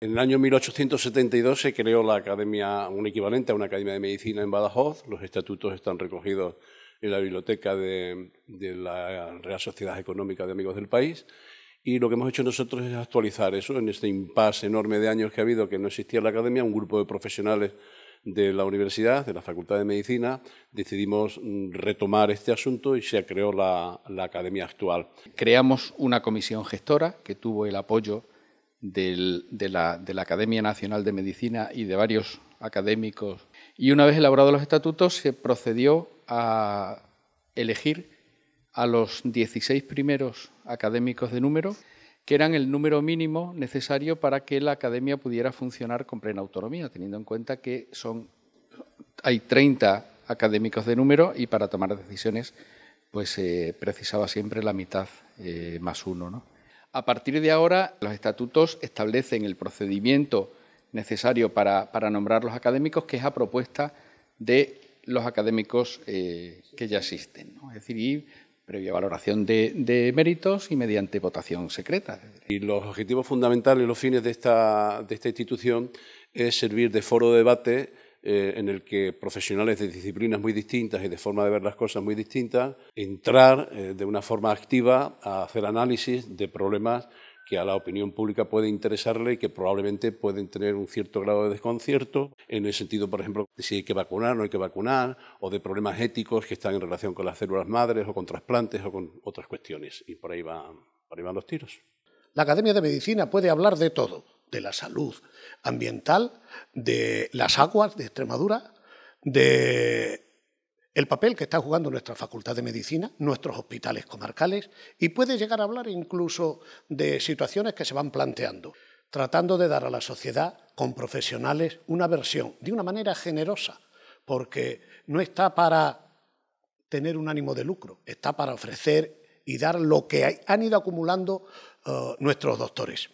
En el año 1872 se creó la academia, un equivalente a una academia de medicina en Badajoz. Los estatutos están recogidos en la biblioteca de, la Real Sociedad Económica de Amigos del País. Y lo que hemos hecho nosotros es actualizar eso en este impasse enorme de años que ha habido, que no existía la academia, un grupo de profesionales de la universidad, de la Facultad de Medicina, decidimos mm, retomar este asunto y se creó la, la academia actual. Creamos una comisión gestora que tuvo el apoyo de, la, Academia Nacional de Medicina y de varios académicos. Y una vez elaborados los estatutos, se procedió a elegir a los 16 primeros académicos de número, que eran el número mínimo necesario para que la academia pudiera funcionar con plena autonomía, teniendo en cuenta que son, hay 30 académicos de número y para tomar decisiones pues precisaba siempre la mitad eh, más uno. ¿no? A partir de ahora, los estatutos establecen el procedimiento necesario para, nombrar los académicos, que es a propuesta de los académicos eh, que ya existen. Es decir, y previa valoración de, méritos y mediante votación secreta. Y los objetivos fundamentales, los fines de de esta institución es servir de foro de debate eh, en el que profesionales de disciplinas muy distintas y de forma de ver las cosas muy distintas, entrar eh, de una forma activa a hacer análisis de problemas que a la opinión pública puede interesarle y que probablemente pueden tener un cierto grado de desconcierto, en el sentido, por ejemplo, de si hay que vacunar o no hay que vacunar, o de problemas éticos que están en relación con las células madres o con trasplantes o con otras cuestiones. Y por ahí van, por ahí van los tiros. La Academia de Medicina puede hablar de todo, de la salud ambiental, de las aguas de Extremadura, de el papel que está jugando nuestra Facultad de Medicina, nuestros hospitales comarcales y puede llegar a hablar incluso de situaciones que se van planteando, tratando de dar a la sociedad con profesionales una versión de una manera generosa, porque no está para tener un ánimo de lucro, está para ofrecer y dar lo que han ido acumulando eh, nuestros doctores.